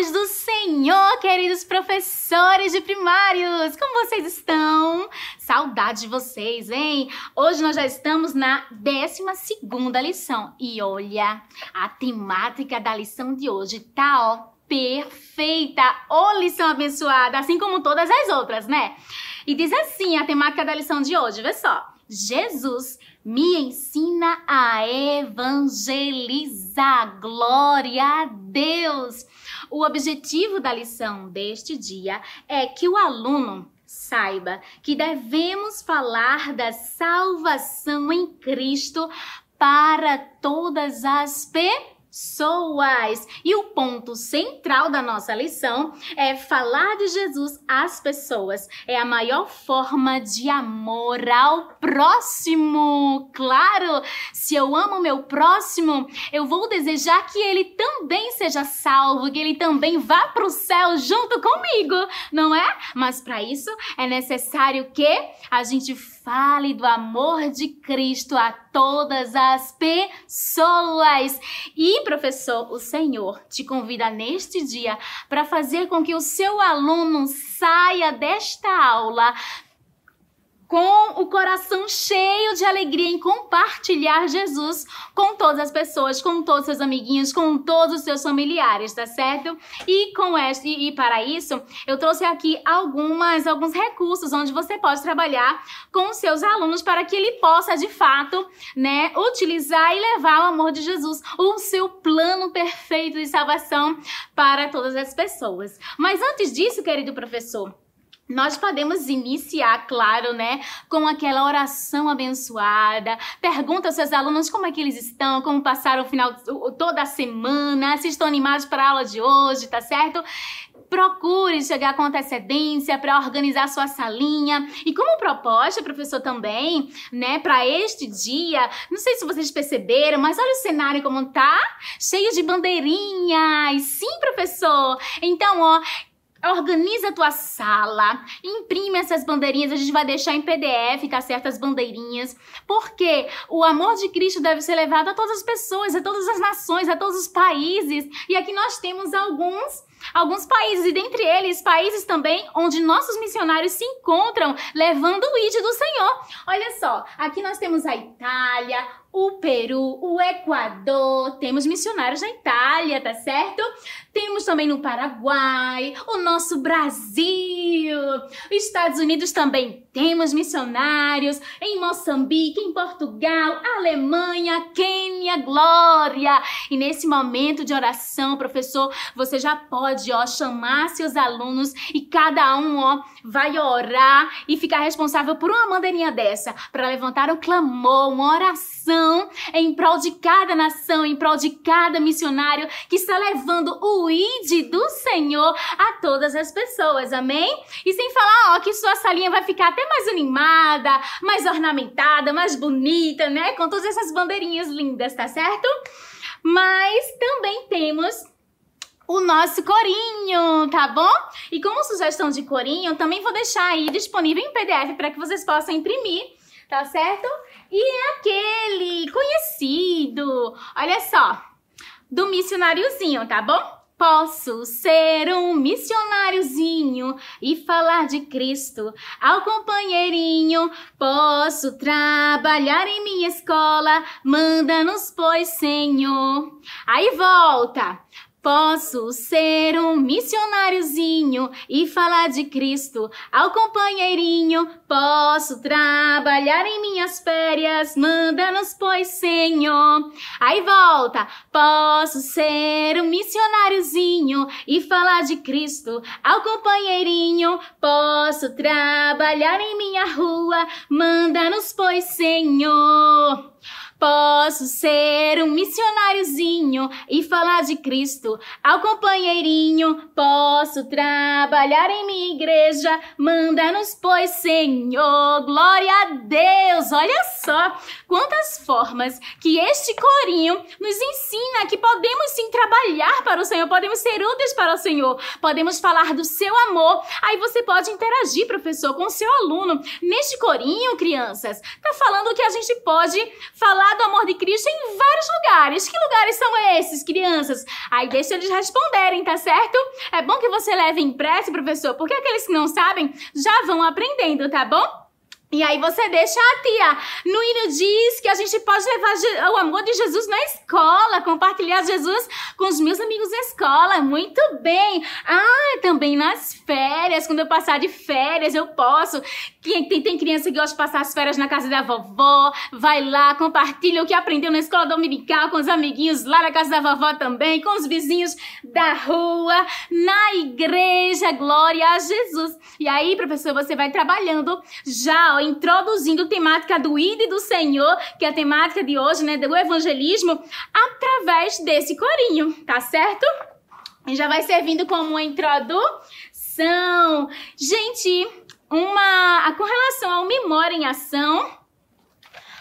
paz do Senhor, queridos professores de primários! Como vocês estão? Saudade de vocês, hein? Hoje nós já estamos na 12 lição. E olha, a temática da lição de hoje tá, ó, perfeita! Ô, oh, lição abençoada! Assim como todas as outras, né? E diz assim a temática da lição de hoje, vê só. Jesus me ensina a evangelizar. Glória a Deus! O objetivo da lição deste dia é que o aluno saiba que devemos falar da salvação em Cristo para todas as pessoas pessoas. E o ponto central da nossa lição é falar de Jesus às pessoas. É a maior forma de amor ao próximo. Claro, se eu amo meu próximo, eu vou desejar que ele também seja salvo, que ele também vá para o céu junto comigo, não é? Mas para isso é necessário que a gente fale do amor de Cristo a todas as pessoas. E, professor, o Senhor te convida neste dia para fazer com que o seu aluno saia desta aula com o coração cheio de alegria em compartilhar Jesus com todas as pessoas, com todos os seus amiguinhos, com todos os seus familiares, tá certo? E com este e para isso, eu trouxe aqui algumas alguns recursos onde você pode trabalhar com os seus alunos para que ele possa de fato, né, utilizar e levar o amor de Jesus, o seu plano perfeito de salvação para todas as pessoas. Mas antes disso, querido professor, nós podemos iniciar, claro, né, com aquela oração abençoada. Pergunta aos seus alunos como é que eles estão, como passaram o final toda a semana, se estão animados para a aula de hoje, tá certo? Procure chegar com antecedência para organizar sua salinha. E como proposta, professor, também, né, para este dia, não sei se vocês perceberam, mas olha o cenário como tá, cheio de bandeirinhas. Sim, professor. Então, ó, Organiza a tua sala, imprime essas bandeirinhas, a gente vai deixar em PDF, tá certas bandeirinhas, porque o amor de Cristo deve ser levado a todas as pessoas, a todas as nações, a todos os países. E aqui nós temos alguns Alguns países, e dentre eles, países também onde nossos missionários se encontram levando o ídolo do Senhor. Olha só, aqui nós temos a Itália, o Peru, o Equador, temos missionários na Itália, tá certo? Temos também no Paraguai, o nosso Brasil, Estados Unidos também temos missionários, em Moçambique, em Portugal, Alemanha, Quênia, Glória! E nesse momento de oração, professor, você já pode pode, ó, chamar seus alunos e cada um, ó, vai orar e ficar responsável por uma bandeirinha dessa para levantar o clamor, uma oração em prol de cada nação, em prol de cada missionário que está levando o ID do Senhor a todas as pessoas, amém? E sem falar, ó, que sua salinha vai ficar até mais animada, mais ornamentada, mais bonita, né? Com todas essas bandeirinhas lindas, tá certo? Mas também temos o nosso corinho, tá bom? E como sugestão de corinho, também vou deixar aí disponível em PDF para que vocês possam imprimir, tá certo? E é aquele conhecido, olha só, do missionáriozinho, tá bom? Posso ser um missionáriozinho e falar de Cristo ao companheirinho. Posso trabalhar em minha escola, manda-nos, pois, Senhor. Aí volta. Posso ser um missionáriozinho e falar de Cristo ao companheirinho. Posso trabalhar em minhas férias, manda-nos, pois, Senhor. Aí volta. Posso ser um missionáriozinho e falar de Cristo ao companheirinho. Posso trabalhar em minha rua, manda-nos, pois, Senhor. Posso ser um missionáriozinho e falar de Cristo ao companheirinho. Posso trabalhar em minha igreja, manda-nos, pois, Senhor, glória a Deus. Olha só quantas formas que este corinho nos ensina que podemos sim trabalhar para o Senhor, podemos ser úteis para o Senhor, podemos falar do seu amor. Aí você pode interagir, professor, com o seu aluno. Neste corinho, crianças, tá falando que a gente pode falar falar do amor de Cristo em vários lugares. Que lugares são esses, crianças? Aí deixa eles responderem, tá certo? É bom que você leve impresso, professor, porque aqueles que não sabem já vão aprendendo, tá bom? E aí você deixa a tia. No diz que a gente pode levar o amor de Jesus na escola, compartilhar Jesus com os meus amigos na escola. Muito bem. Ah, também nas férias, quando eu passar de férias, eu posso. Tem, tem, tem criança que gosta de passar as férias na casa da vovó. Vai lá, compartilha o que aprendeu na escola dominical com os amiguinhos lá na casa da vovó também, com os vizinhos da rua, na igreja. Glória a Jesus. E aí, professor, você vai trabalhando já introduzindo a temática do e do Senhor, que é a temática de hoje, né, do evangelismo, através desse corinho, tá certo? E já vai servindo como uma introdução. Gente, uma com relação ao memória em ação,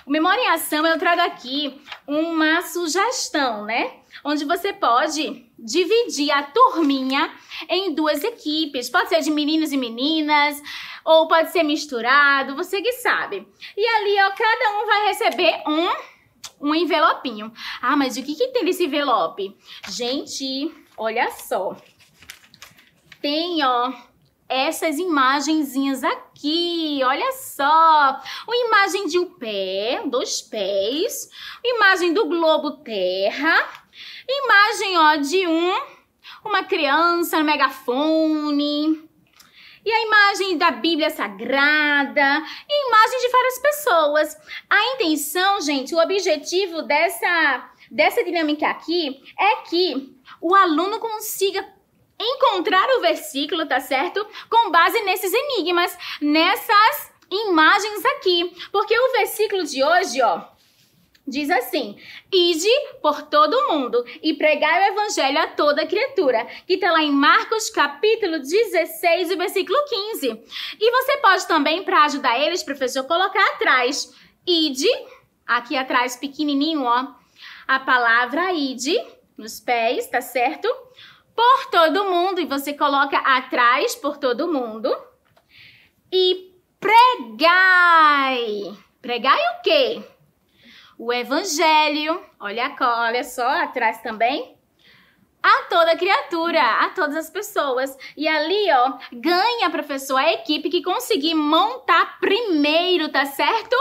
o Memória em Ação, eu trago aqui uma sugestão, né? Onde você pode dividir a turminha em duas equipes. Pode ser de meninos e meninas, ou pode ser misturado, você que sabe. E ali, ó, cada um vai receber um um envelopinho. Ah, mas o que, que tem nesse envelope? Gente, olha só. Tem, ó, essas imagenzinhas aqui, olha só. Uma imagem de um pé, dois pés, imagem do globo terra, imagem, ó, de um uma criança megafone. E a imagem da Bíblia Sagrada, e imagem de várias pessoas. A intenção, gente, o objetivo dessa dessa dinâmica aqui é que o aluno consiga encontrar o versículo, tá certo? Com base nesses enigmas, nessas imagens aqui. Porque o versículo de hoje, ó, diz assim: Ide por todo mundo e pregai o evangelho a toda criatura, que está lá em Marcos capítulo 16, versículo 15. E você pode também, para ajudar eles, professor, colocar atrás: Ide, aqui atrás, pequenininho, ó, a palavra ide nos pés, tá certo? por todo mundo e você coloca atrás por todo mundo. E pregai. Pregai o quê? O evangelho. Olha, olha só atrás também a toda criatura, a todas as pessoas. E ali, ó, ganha, professor, a equipe que conseguir montar primeiro, tá certo?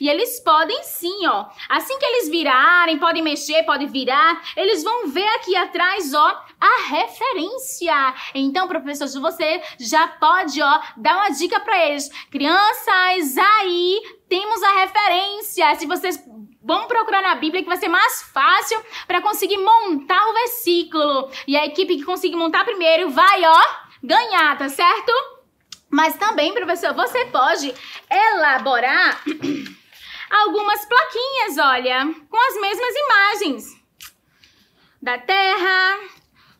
E eles podem sim, ó. Assim que eles virarem, podem mexer, podem virar, eles vão ver aqui atrás, ó, a referência. Então, professor, você já pode, ó, dar uma dica para eles. Crianças, aí temos a referência. Se vocês Vamos procurar na Bíblia que vai ser mais fácil para conseguir montar o versículo. E a equipe que conseguir montar primeiro vai, ó, ganhar, tá certo? Mas também, professor, você pode elaborar algumas plaquinhas, olha, com as mesmas imagens. Da terra,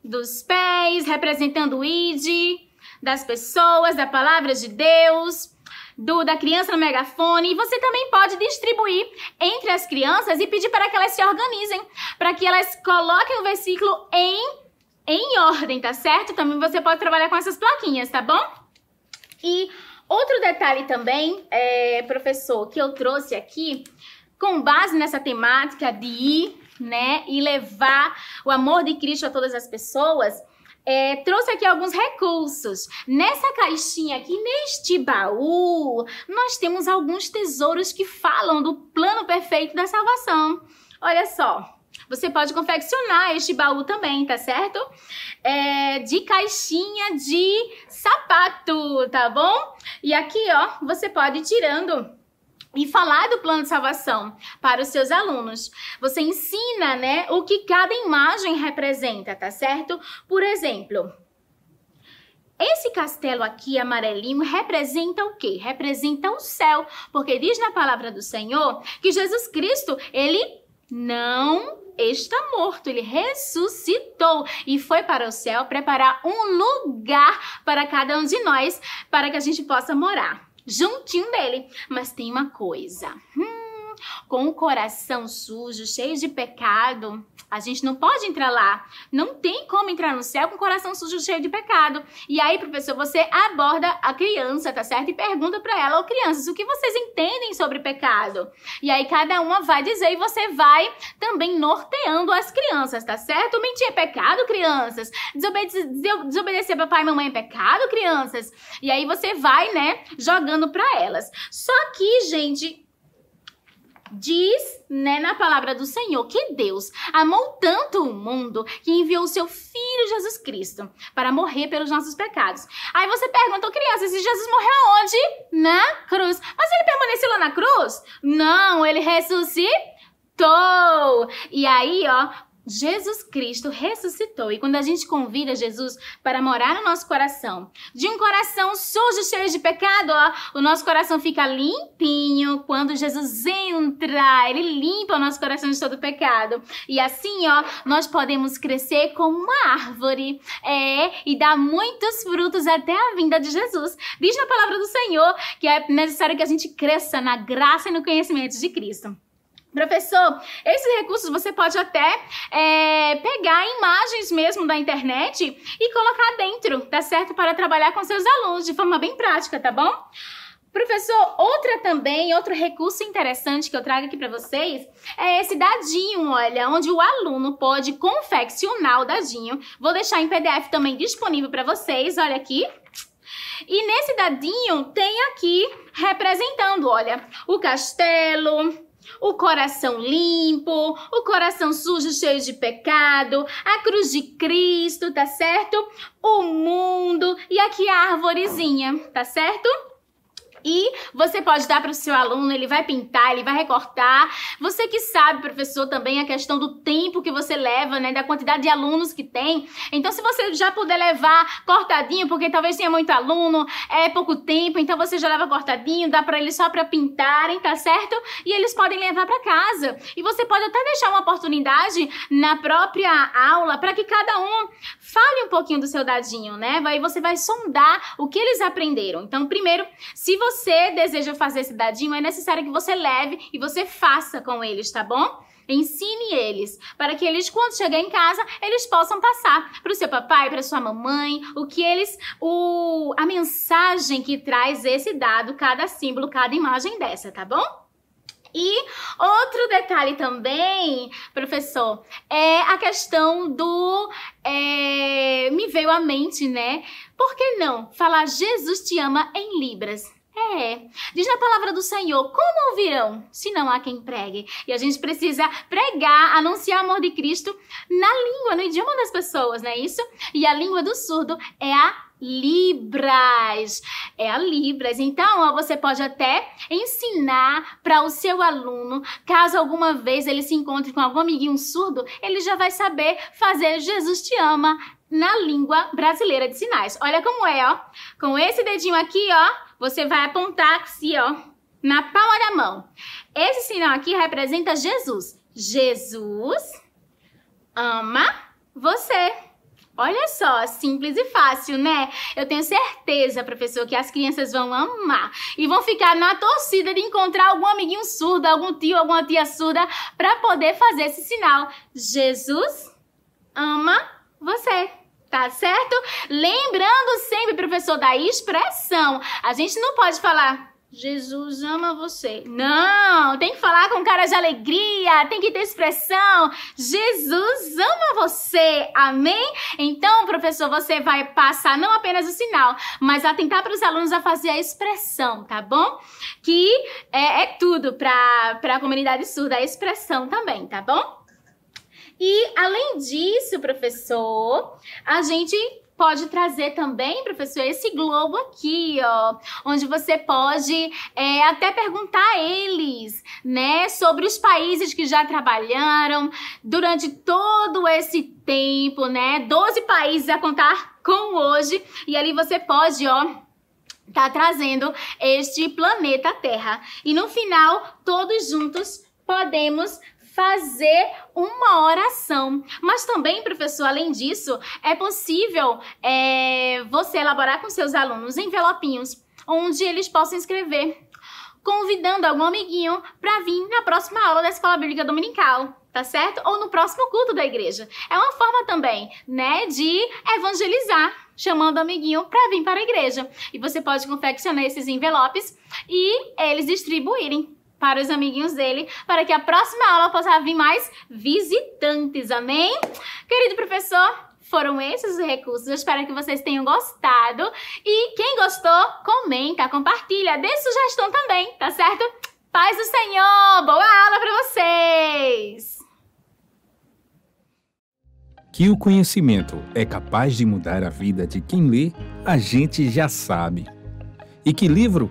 dos pés, representando o ID, das pessoas, da palavra de Deus do da criança no megafone e você também pode distribuir entre as crianças e pedir para que elas se organizem, para que elas coloquem o versículo em em ordem, tá certo? Também você pode trabalhar com essas plaquinhas, tá bom? E outro detalhe também, é, professor, que eu trouxe aqui, com base nessa temática de ir, né, e levar o amor de Cristo a todas as pessoas, é, trouxe aqui alguns recursos. Nessa caixinha aqui, neste baú, nós temos alguns tesouros que falam do plano perfeito da salvação. Olha só, você pode confeccionar este baú também, tá certo? É, de caixinha de sapato, tá bom? E aqui, ó, você pode ir tirando e falar do plano de salvação para os seus alunos. Você ensina, né, o que cada imagem representa, tá certo? Por exemplo, esse castelo aqui amarelinho representa o quê? Representa o céu, porque diz na palavra do Senhor que Jesus Cristo, ele não está morto, ele ressuscitou e foi para o céu preparar um lugar para cada um de nós, para que a gente possa morar juntinho dele. Mas tem uma coisa. Hum, com o coração sujo, cheio de pecado, a gente não pode entrar lá. Não tem como entrar no céu com o coração sujo, cheio de pecado. E aí, professor, você aborda a criança, tá certo? E pergunta para ela, ou crianças, o que vocês entendem sobre pecado? E aí cada uma vai dizer e você vai também norteando as crianças, tá certo? Mentir é pecado, crianças. Desobedecer, desobedecer papai e mamãe é pecado, crianças. E aí você vai, né, jogando para elas. Só que, gente, Diz, né, na palavra do Senhor, que Deus amou tanto o mundo que enviou o seu filho Jesus Cristo para morrer pelos nossos pecados. Aí você pergunta, oh, criança, se Jesus morreu aonde? Na cruz. Mas ele permaneceu lá na cruz? Não, ele ressuscitou. E aí, ó, Jesus Cristo ressuscitou e quando a gente convida Jesus para morar no nosso coração, de um coração sujo, cheio de pecado, ó, o nosso coração fica limpinho. Quando Jesus entra, ele limpa o nosso coração de todo pecado. E assim, ó, nós podemos crescer como uma árvore, é, e dar muitos frutos até a vinda de Jesus. Diz na palavra do Senhor que é necessário que a gente cresça na graça e no conhecimento de Cristo. Professor, esses recursos você pode até é, pegar imagens mesmo da internet e colocar dentro, tá certo? Para trabalhar com seus alunos de forma bem prática, tá bom? Professor, outra também, outro recurso interessante que eu trago aqui para vocês é esse dadinho, olha, onde o aluno pode confeccionar o dadinho. Vou deixar em PDF também disponível para vocês, olha aqui. E nesse dadinho tem aqui representando, olha, o castelo, o coração limpo, o coração sujo, cheio de pecado, a cruz de Cristo, tá certo? O mundo e aqui a árvorezinha, tá certo? e você pode dar para o seu aluno, ele vai pintar, ele vai recortar. Você que sabe, professor, também a questão do tempo que você leva, né, da quantidade de alunos que tem. Então, se você já puder levar cortadinho, porque talvez tenha muito aluno, é pouco tempo, então você já leva cortadinho, dá para eles só para pintarem, tá certo? E eles podem levar para casa. E você pode até deixar uma oportunidade na própria aula para que cada um fale um pouquinho do seu dadinho, né? Aí você vai sondar o que eles aprenderam. Então, primeiro, se você você deseja fazer esse dadinho, é necessário que você leve e você faça com eles, tá bom? Ensine eles, para que eles, quando chegar em casa, eles possam passar para o seu papai, para sua mamãe, o que eles, o, a mensagem que traz esse dado, cada símbolo, cada imagem dessa, tá bom? E outro detalhe também, professor, é a questão do. É, me veio à mente, né? Por que não falar Jesus te ama em Libras? É, diz na palavra do Senhor, como ouvirão se não há quem pregue? E a gente precisa pregar, anunciar o amor de Cristo na língua, no idioma das pessoas, não é isso? E a língua do surdo é a Libras. É a Libras. Então, ó, você pode até ensinar para o seu aluno, caso alguma vez ele se encontre com algum amiguinho surdo, ele já vai saber fazer Jesus te ama na língua brasileira de sinais. Olha como é, ó. Com esse dedinho aqui, ó, você vai apontar assim, ó, na palma da mão. Esse sinal aqui representa Jesus. Jesus ama você. Olha só, simples e fácil, né? Eu tenho certeza, professor, que as crianças vão amar e vão ficar na torcida de encontrar algum amiguinho surdo, algum tio, alguma tia surda para poder fazer esse sinal. Jesus ama você. Tá certo? Lembrando sempre, professor, da expressão. A gente não pode falar Jesus ama você. Não, tem que falar com cara de alegria, tem que ter expressão. Jesus ama você. Amém? Então, professor, você vai passar não apenas o sinal, mas tentar para os alunos a fazer a expressão, tá bom? Que é, é tudo para a comunidade surda, a expressão também, tá bom? E além disso, professor, a gente pode trazer também, professor, esse globo aqui, ó, onde você pode é, até perguntar a eles, né, sobre os países que já trabalharam durante todo esse tempo, né, 12 países a contar com hoje, e ali você pode, ó, tá trazendo este planeta Terra. E no final, todos juntos podemos fazer uma oração. Mas também, professor, além disso, é possível é, você elaborar com seus alunos envelopinhos onde eles possam escrever, convidando algum amiguinho para vir na próxima aula da Escola Bíblica Dominical tá certo? Ou no próximo culto da igreja. É uma forma também, né, de evangelizar, chamando o amiguinho para vir para a igreja. E você pode confeccionar esses envelopes e eles distribuírem para os amiguinhos dele, para que a próxima aula possa vir mais visitantes, amém? Querido professor, foram esses os recursos. Eu espero que vocês tenham gostado. E quem gostou, comenta, compartilha, dê sugestão também, tá certo? Paz do Senhor! Boa aula para vocês! Que o conhecimento é capaz de mudar a vida de quem lê, a gente já sabe. E que livro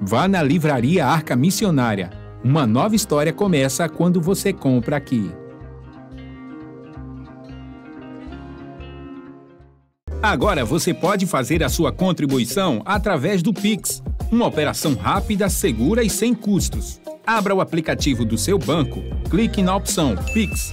Vá na Livraria Arca Missionária. Uma nova história começa quando você compra aqui. Agora você pode fazer a sua contribuição através do Pix, uma operação rápida, segura e sem custos. Abra o aplicativo do seu banco, clique na opção Pix